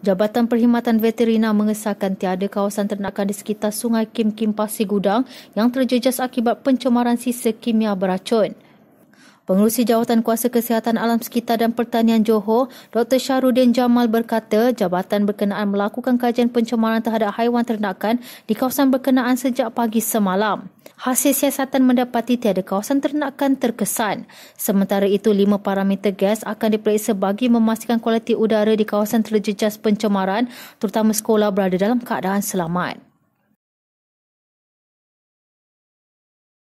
Jabatan Perkhidmatan Veterina mengesahkan tiada kawasan ternakan di sekitar Sungai Kim Kim Pasir Gudang yang terjejas akibat pencemaran sisa kimia beracun. Pengurusi Jawatan Kuasa Kesihatan Alam Sekitar dan Pertanian Johor, Dr. Syarudin Jamal berkata, jabatan berkenaan melakukan kajian pencemaran terhadap haiwan ternakan di kawasan berkenaan sejak pagi semalam. Hasil siasatan mendapati tiada kawasan ternakan terkesan. Sementara itu, lima parameter gas akan diperiksa bagi memastikan kualiti udara di kawasan terjejas pencemaran, terutama sekolah berada dalam keadaan selamat.